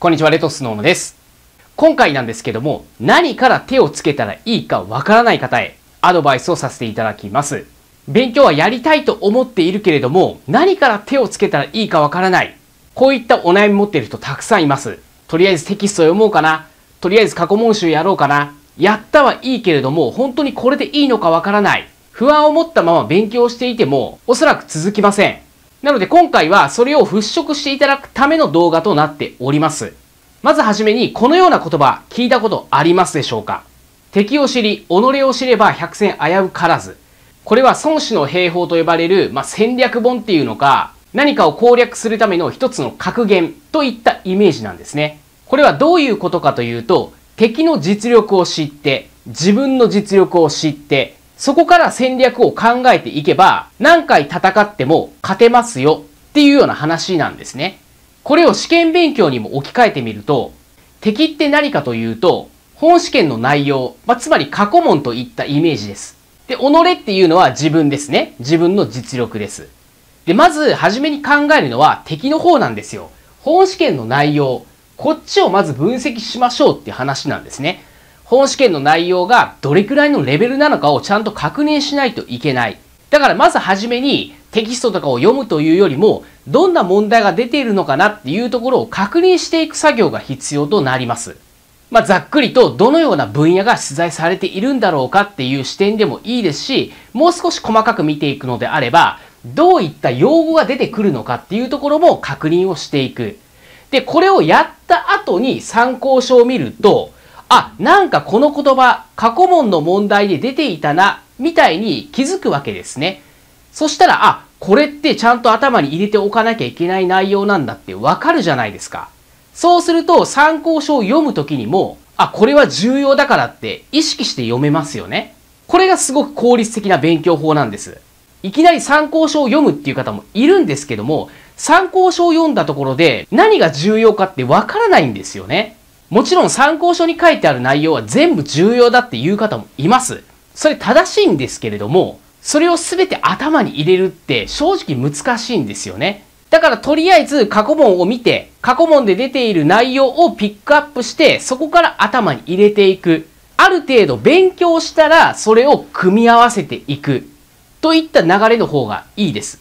こんにちは、レトスノーノです。今回なんですけども、何から手をつけたらいいかわからない方へアドバイスをさせていただきます。勉強はやりたいと思っているけれども、何から手をつけたらいいかわからない。こういったお悩み持っている人たくさんいます。とりあえずテキスト読もうかな。とりあえず過去問集やろうかな。やったはいいけれども、本当にこれでいいのかわからない。不安を持ったまま勉強していても、おそらく続きません。なので今回はそれを払拭していただくための動画となっております。まずはじめにこのような言葉聞いたことありますでしょうか敵を知り、己を知れば百戦危うからず。これは孫子の兵法と呼ばれる、まあ、戦略本っていうのか、何かを攻略するための一つの格言といったイメージなんですね。これはどういうことかというと、敵の実力を知って、自分の実力を知って、そこから戦略を考えていけば、何回戦っても勝てますよっていうような話なんですね。これを試験勉強にも置き換えてみると、敵って何かというと、本試験の内容、まあ、つまり過去問といったイメージです。で、己っていうのは自分ですね。自分の実力です。で、まず、初めに考えるのは敵の方なんですよ。本試験の内容、こっちをまず分析しましょうっていう話なんですね。本試験の内容がどれくらいのレベルなのかをちゃんと確認しないといけない。だからまずはじめにテキストとかを読むというよりも、どんな問題が出ているのかなっていうところを確認していく作業が必要となります。まあ、ざっくりとどのような分野が取材されているんだろうかっていう視点でもいいですし、もう少し細かく見ていくのであれば、どういった用語が出てくるのかっていうところも確認をしていく。で、これをやった後に参考書を見ると、あ、なんかこの言葉、過去問の問題で出ていたな、みたいに気づくわけですね。そしたら、あ、これってちゃんと頭に入れておかなきゃいけない内容なんだってわかるじゃないですか。そうすると参考書を読むときにも、あ、これは重要だからって意識して読めますよね。これがすごく効率的な勉強法なんです。いきなり参考書を読むっていう方もいるんですけども、参考書を読んだところで何が重要かってわからないんですよね。もちろん参考書に書いてある内容は全部重要だっていう方もいます。それ正しいんですけれども、それを全て頭に入れるって正直難しいんですよね。だからとりあえず過去問を見て、過去問で出ている内容をピックアップして、そこから頭に入れていく。ある程度勉強したら、それを組み合わせていく。といった流れの方がいいです。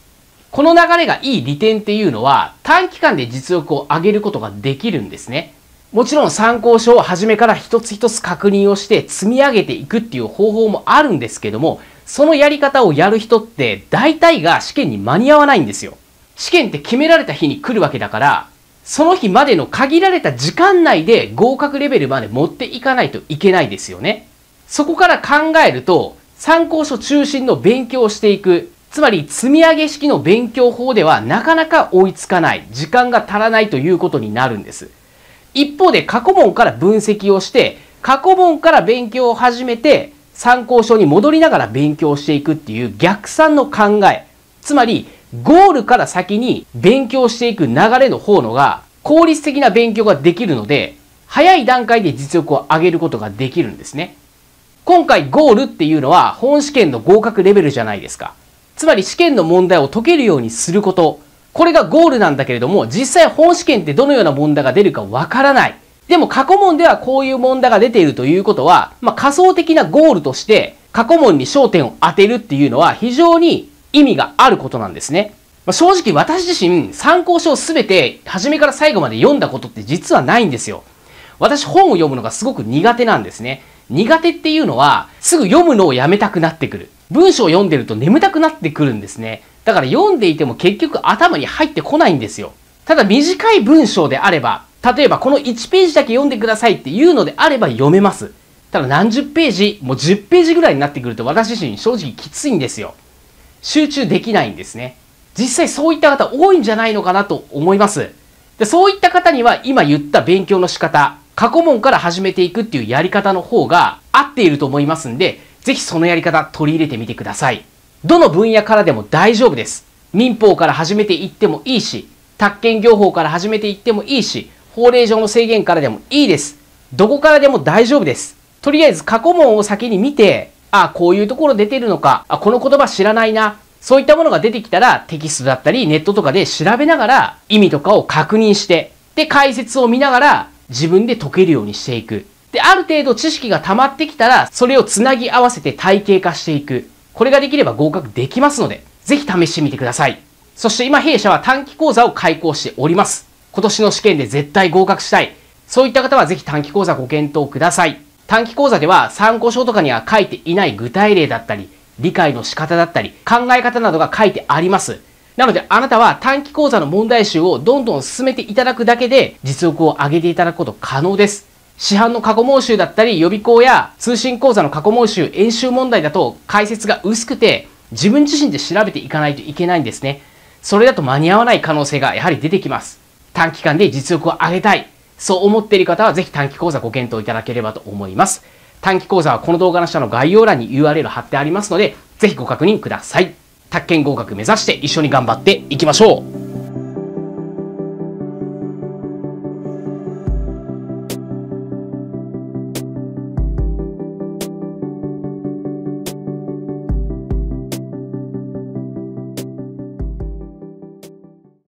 この流れがいい利点っていうのは、短期間で実力を上げることができるんですね。もちろん参考書を初めから一つ一つ確認をして積み上げていくっていう方法もあるんですけども、そのやり方をやる人って大体が試験に間に合わないんですよ。試験って決められた日に来るわけだから、その日までの限られた時間内で合格レベルまで持っていかないといけないですよね。そこから考えると、参考書中心の勉強をしていく、つまり積み上げ式の勉強法ではなかなか追いつかない、時間が足らないということになるんです。一方で過去問から分析をして、過去問から勉強を始めて、参考書に戻りながら勉強していくっていう逆算の考え。つまり、ゴールから先に勉強していく流れの方のが、効率的な勉強ができるので、早い段階で実力を上げることができるんですね。今回ゴールっていうのは本試験の合格レベルじゃないですか。つまり試験の問題を解けるようにすることこれがゴールなんだけれども、実際本試験ってどのような問題が出るかわからない。でも過去問ではこういう問題が出ているということは、まあ、仮想的なゴールとして過去問に焦点を当てるっていうのは非常に意味があることなんですね。まあ、正直私自身参考書を全て初めから最後まで読んだことって実はないんですよ。私本を読むのがすごく苦手なんですね。苦手っていうのはすぐ読むのをやめたくなってくる。文章を読んでると眠たくなってくるんですね。だから読んでいても結局頭に入ってこないんですよ。ただ短い文章であれば、例えばこの1ページだけ読んでくださいっていうのであれば読めます。ただ何十ページ、もう10ページぐらいになってくると私自身正直きついんですよ。集中できないんですね。実際そういった方多いんじゃないのかなと思います。でそういった方には今言った勉強の仕方、過去問から始めていくっていうやり方の方が合っていると思いますんで、ぜひそのやり方取り入れてみてください。どの分野からでも大丈夫です。民法から始めていってもいいし、宅建業法から始めていってもいいし、法令上の制限からでもいいです。どこからでも大丈夫です。とりあえず過去問を先に見て、あ、こういうところ出てるのか、あ、この言葉知らないな。そういったものが出てきたらテキストだったりネットとかで調べながら意味とかを確認して、で解説を見ながら自分で解けるようにしていく。で、ある程度知識が溜まってきたらそれをつなぎ合わせて体系化していく。これができれば合格できますので、ぜひ試してみてください。そして今弊社は短期講座を開講しております。今年の試験で絶対合格したい。そういった方はぜひ短期講座ご検討ください。短期講座では参考書とかには書いていない具体例だったり、理解の仕方だったり、考え方などが書いてあります。なのであなたは短期講座の問題集をどんどん進めていただくだけで実力を上げていただくこと可能です。市販の過去問集だったり予備校や通信講座の過去問集演習問題だと解説が薄くて自分自身で調べていかないといけないんですね。それだと間に合わない可能性がやはり出てきます。短期間で実力を上げたい。そう思っている方はぜひ短期講座ご検討いただければと思います。短期講座はこの動画の下の概要欄に URL 貼ってありますので、ぜひご確認ください。宅建合格目指して一緒に頑張っていきましょう